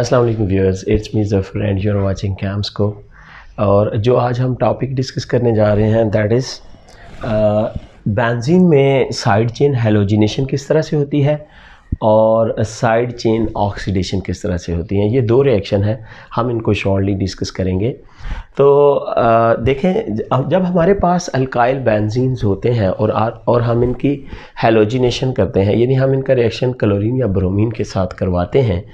अस्सलाम वालेकुम viewers it's me Zafar and you are watching Cams को और जो आज हम टॉपिक डिस्कस करने जा रहे हैं दैट इज़ बेंजीन में साइड चेन हेलोजिनेशन किस तरह से होती है और साइड चेन ऑक्सीडेशन किस तरह से होती हैं ये दो रिएक्शन है हम इनको शॉर्टली डिस्कस करेंगे तो आ, देखें जब हमारे पास अल्काइल बेंजीन्स होते हैं और आ, और हम इनकी हेलोजिनेशन करते हैं यानी हम इनका रिएक्शन क्लोरीन या ब्रोमीन के साथ करवाते हैं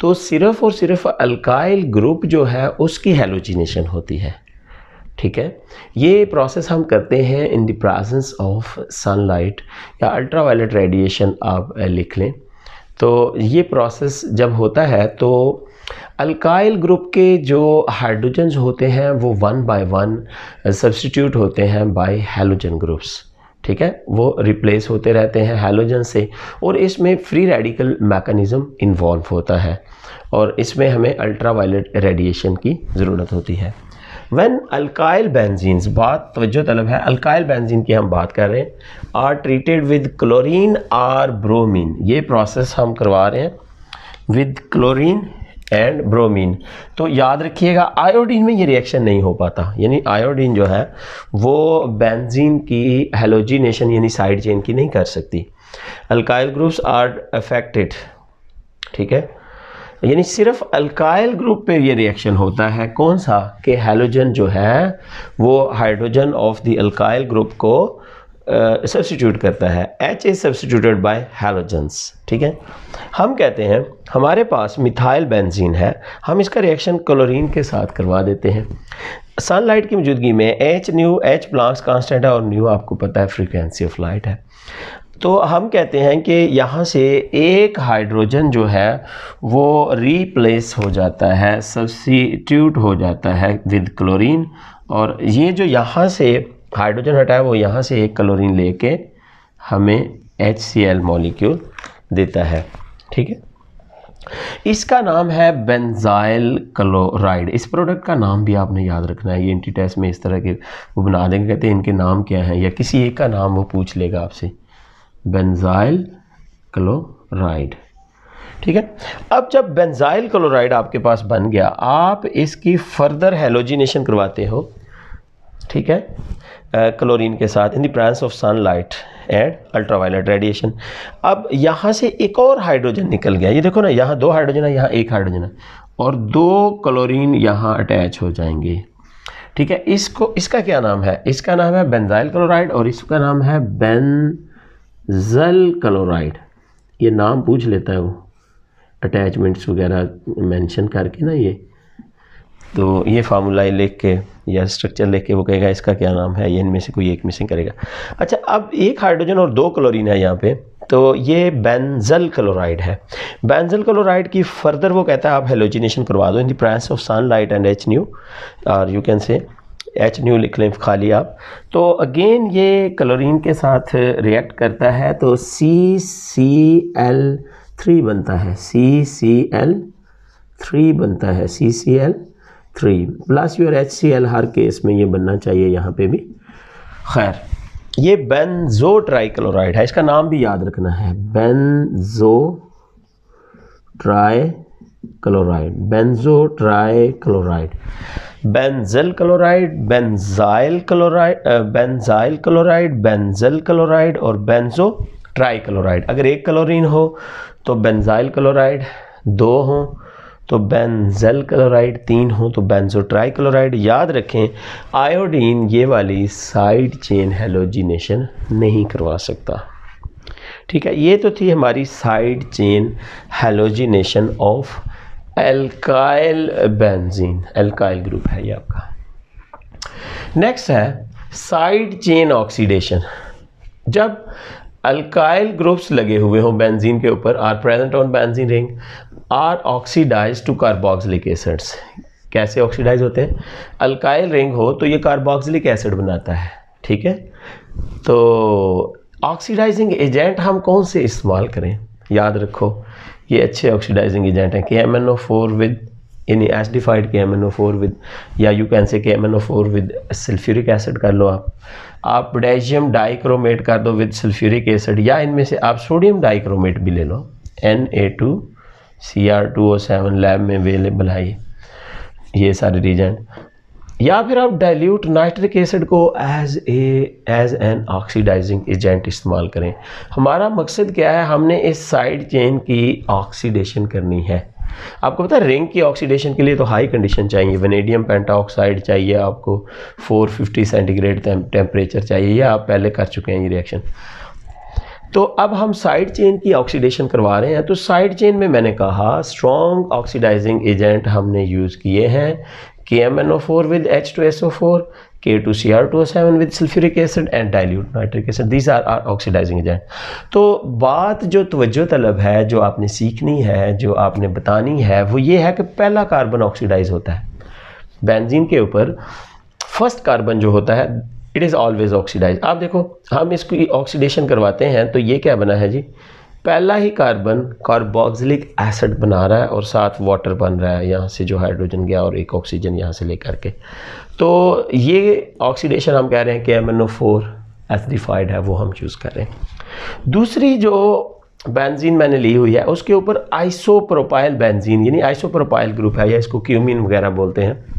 तो सिर्फ़ और सिर्फ अल्काइल ग्रुप जो है उसकी हेलोजिनेशन होती है ठीक है ये प्रोसेस हम करते हैं in the presence of sunlight या अल्ट्रावायलेट रेडिएशन आप लिख लें तो ये प्रोसेस जब होता है तो अल्काइल ग्रुप के जो हाइड्रोजन्स होते हैं वो वन बाय वन सब्सटीट्यूट होते हैं बाय हेलोजन ग्रुप्स ठीक है वो रिप्लेस होते रहते हैं हेलोजन से और इसमें फ्री रेडिकल मैकेनिज़्म इन्वॉल्व होता है और इसमें हमें अल्ट्रा रेडिएशन की ज़रूरत होती है वन अल्काइल बेंजीन्स बात तोज्जो तलब है अल्काइल बेंजीन की हम बात कर रहे हैं are treated with chlorine or bromine ये प्रोसेस हम करवा रहे हैं विद क्लोरीन एंड ब्रोमीन तो याद रखिएगा आयोडीन में ये रिएक्शन नहीं हो पाता यानी आयोडीन जो है वो बेंजीन की हेलोजिनेशन यानी साइड चेन की नहीं कर सकती अल्काइल ग्रुप्स आर अफेक्टेड ठीक है यानी सिर्फ अल्काइल ग्रुप पे ये रिएक्शन होता है कौन सा कि हेलोजन जो है वो hydrogen of the alkyl group को uh, करता है H is substituted by halogens ठीक है हम कहते हैं हमारे पास मिथाइल बेंजीन है हम इसका रिएक्शन क्लोरीन के साथ करवा देते हैं सनलाइट की मौजूदगी में H nu H Planck's constant है और न्यू आपको पता है फ्रीक्वेंसी ऑफ लाइट है तो हम कहते हैं कि यहाँ से एक हाइड्रोजन जो है वो रिप्लेस हो जाता है सब्सिट्यूट हो जाता है विद क्लोरीन और ये जो यहाँ से हाइड्रोजन हटाया वो यहाँ से एक क्लोरीन लेके हमें एच सी एल मॉलिक्यूल देता है ठीक है इसका नाम है बेंजाइल क्लोराइड इस प्रोडक्ट का नाम भी आपने याद रखना है ये एंटी टेस्ट में इस तरह के वो बना देंगे कहते हैं इनके नाम क्या हैं या किसी एक का नाम वो पूछ लेगा आपसे बेंजाइल क्लोराइड ठीक है अब जब बेंजाइल क्लोराइड आपके पास बन गया आप इसकी फर्दर हेलोजिनेशन करवाते हो ठीक है क्लोरीन के साथ in the presence of sunlight and ultraviolet radiation अब यहाँ से एक और हाइड्रोजन निकल गया ये देखो ना यहाँ दो हाइड्रोजन है यहाँ एक हाइड्रोजन है और दो क्लोरीन यहाँ अटैच हो जाएंगे ठीक है इसको इसका क्या नाम है इसका नाम है बेंजाइल क्लोराइड और इसका नाम है बेन जल क्लोराइड ये नाम पूछ लेता है वो अटैचमेंट्स वगैरह मेंशन करके ना ये तो ये फार्मूला लिख के या स्ट्रक्चर लिख के वो कहेगा इसका क्या नाम है ये इनमें से कोई एक मिसिंग करेगा अच्छा अब एक हाइड्रोजन और दो क्लोरीन है यहाँ पे तो ये बेंजल क्लोराइड है बेंजल क्लोराइड की फर्दर वो कहता है आप हेलोजिनेशन करवा दो in the presence of sunlight and H nu और you can say H nu लिख लें खाली आप तो अगेन ये क्लोरीन के साथ रिएक्ट करता है तो सी सी एल थ्री बनता है सी सी एल थ्री बनता है C C L three plus your H C L हर केस में ये बनना चाहिए यहाँ पे भी खैर ये ट्राई क्लोराइड है इसका नाम भी याद रखना है जो trichloride benzotrichloride benzyl chloride benzyl chloride benzyl chloride benzyl chloride और बेंजो ट्राई क्लोराइड अगर एक क्लोरीन हो तो बेंजाइल क्लोराइड दो हों तो बेंजल क्लोराइड तीन हो तो बेंजो ट्राई क्लोराइड याद रखें आयोडीन ये वाली साइड चेन हेलोजिनेशन नहीं करवा सकता ठीक है ये तो थी हमारी side chain halogenation of alkyl benzene alkyl group है ये आपका नेक्स्ट है साइड चेन ऑक्सीडेशन जब अल्काइल ग्रुप्स लगे हुए हों बेंजीन के ऊपर are present on benzene ring are oxidize to carboxylic acids कैसे ऑक्सीडाइज होते हैं अल्काइल रिंग हो तो ये कार्बोक्सिलिक एसिड बनाता है ठीक है तो ऑक्सीडाइजिंग एजेंट हम कौन से इस्तेमाल करें याद रखो ये अच्छे ऑक्सीडाइजिंग एजेंट हैं K M N O four with यानी acidified K M N O four with या you can say K M N O four with sulphuric acid कर लो आप आप पोटेशियम डाइक्रोमेट कर दो विद सल्फ्यूरिक एसिड या इनमें से आप सोडियम डाइक्रोमेट भी ले लो N A two C R two O seven lab में अवेलेबल है ये सारे रीजेंट या फिर आप डाइल्यूट नाइट्रिक एसिड को as a as an oxidizing agent इस्तेमाल करें हमारा मकसद क्या है हमने इस साइड चेन की ऑक्सीडेशन करनी है आपको पता है रिंग की ऑक्सीडेशन के लिए तो हाई कंडीशन चाहिए वेनेडियम पेंटाऑक्साइड चाहिए आपको 450 सेंटीग्रेड टेम्परेचर चाहिए या आप पहले कर चुके हैं ये रिएक्शन तो अब हम साइड चेन की ऑक्सीडेशन करवा रहे हैं तो साइड चेन में मैंने कहा स्ट्रॉन्ग ऑक्सीडाइजिंग एजेंट हमने यूज़ किए हैं KMNO4 with H2SO4, K2Cr2O7 with sulfuric acid and dilute nitric acid. These are our oxidizing agent. तो बात जो तवज्जो तलब है जो आपने सीखनी है जो आपने बतानी है वो ये है कि पहला कार्बन ऑक्सीडाइज होता है बेंजीन के ऊपर फर्स्ट कार्बन जो होता है इट इज़ ऑलवेज ऑक्सीडाइज आप देखो हम इसकी ऑक्सीडेशन करवाते हैं तो ये क्या बना है जी पहला ही कार्बन कार्बोक्सिलिक एसिड बना रहा है और साथ वाटर बन रहा है यहाँ से जो हाइड्रोजन गया और एक ऑक्सीजन यहाँ से लेकर के तो ये ऑक्सीडेशन हम कह रहे हैं कि M N O four acidified है वो हम चूज़ कर रहे हैं दूसरी जो बेंजीन मैंने ली हुई है उसके ऊपर आइसोप्रोपाइल बेंजीन यानी आइसोप्रोपाइल ग्रुप है या इसको क्यूमिन वगैरह बोलते हैं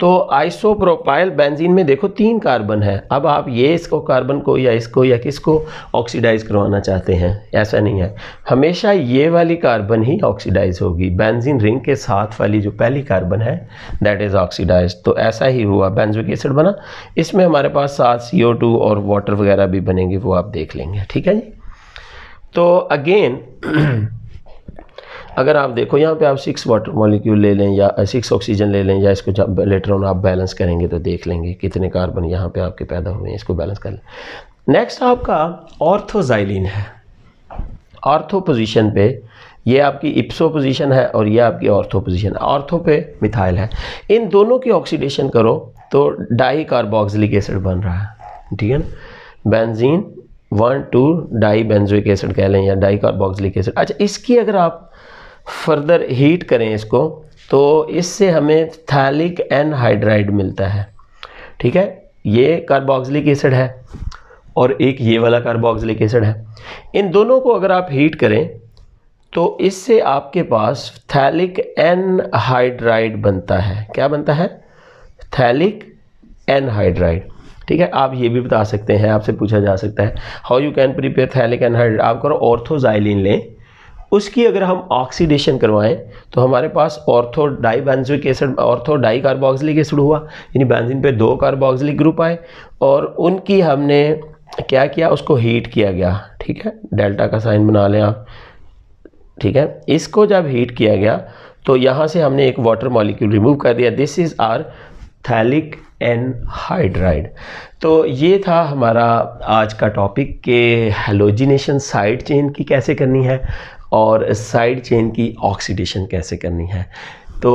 तो आइसोप्रोपाइल बेंजीन में देखो तीन कार्बन है अब आप ये इसको कार्बन को या इसको या किसको ऑक्सीडाइज करवाना चाहते हैं ऐसा नहीं है हमेशा ये वाली कार्बन ही ऑक्सीडाइज होगी बेंजीन रिंग के साथ वाली जो पहली कार्बन है दैट इज़ ऑक्सीडाइज तो ऐसा ही हुआ बेंजोइक एसिड बना इसमें हमारे पास साथ सी और वाटर वगैरह भी बनेंगे वो आप देख लेंगे ठीक है जी तो अगेन अगर आप देखो यहाँ पे आप सिक्स वाटर मॉलिक्यूल ले लें या सिक्स uh, ऑक्सीजन ले लें या इसको जब लेटर ऑन आप बैलेंस करेंगे तो देख लेंगे कितने कार्बन यहाँ पे आपके पैदा हुए हैं इसको बैलेंस कर लें नेक्स्ट आपका ऑर्थोजाइलिन है ऑर्थो पोजीशन पे ये आपकी इप्सो पोजीशन है और ये आपकी ऑर्थो पोजीशन ऑर्थो पे मिथाइल है इन दोनों की ऑक्सीडेशन करो तो डाई कार्बोक्सिलिक एसिड बन रहा है ठीक है ना benzene one two di benzoic acid कह लें या डाई कार्बोक्सिलिक एसिड अच्छा इसकी अगर आप फर्दर हीट करें इसको तो इससे हमें थैलिक एनहाइड्राइड मिलता है ठीक है ये कार्बोक्सिलिक एसिड है और एक ये वाला कार्बोक्सिलिक एसिड है इन दोनों को अगर आप हीट करें तो इससे आपके पास थैलिक एनहाइड्राइड बनता है क्या बनता है थैलिक एनहाइड्राइड ठीक है आप ये भी बता सकते हैं आपसे पूछा जा सकता है how you can prepare phthalic anhydride आप करो ऑर्थोजाइलिन लें उसकी अगर हम ऑक्सीडेशन करवाएं तो हमारे पास ortho di acid ortho di carboxylic acid हुआ यानी बैंजिन पे दो कार्बोक्सिलिक ग्रुप आए और उनकी हमने क्या किया उसको हीट किया गया ठीक है डेल्टा का साइन बना लें आप ठीक है इसको जब हीट किया गया तो यहाँ से हमने एक वाटर मॉलिक्यूल रिमूव कर दिया this is our phthalic anhydride तो ये था हमारा आज का टॉपिक के हेलोजिनेशन साइड चेन की कैसे करनी है और साइड चेन की ऑक्सीडेशन कैसे करनी है तो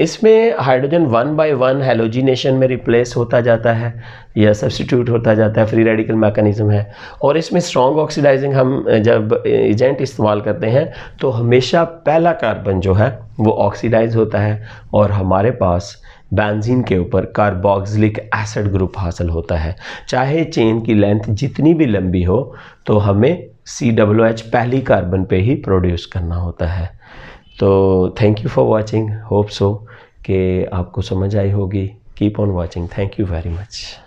इसमें hydrogen one by one halogenation में रिप्लेस होता जाता है या सब्सटीट्यूट होता जाता है फ्री रेडिकल मैकेनिज़्म है और इसमें स्ट्रॉन्ग ऑक्सीडाइजिंग हम जब एजेंट इस्तेमाल करते हैं तो हमेशा पहला कार्बन जो है वो ऑक्सीडाइज होता है और हमारे पास बैंजीन के ऊपर कार्बोक्सिलिक एसिड ग्रुप हासिल होता है चाहे चेन की लेंथ जितनी भी लंबी हो तो हमें सी डब्ल्यू एच पहली कार्बन पे ही प्रोड्यूस करना होता है तो thank you for watching hope so कि आपको समझ आई होगी keep on watching thank you very much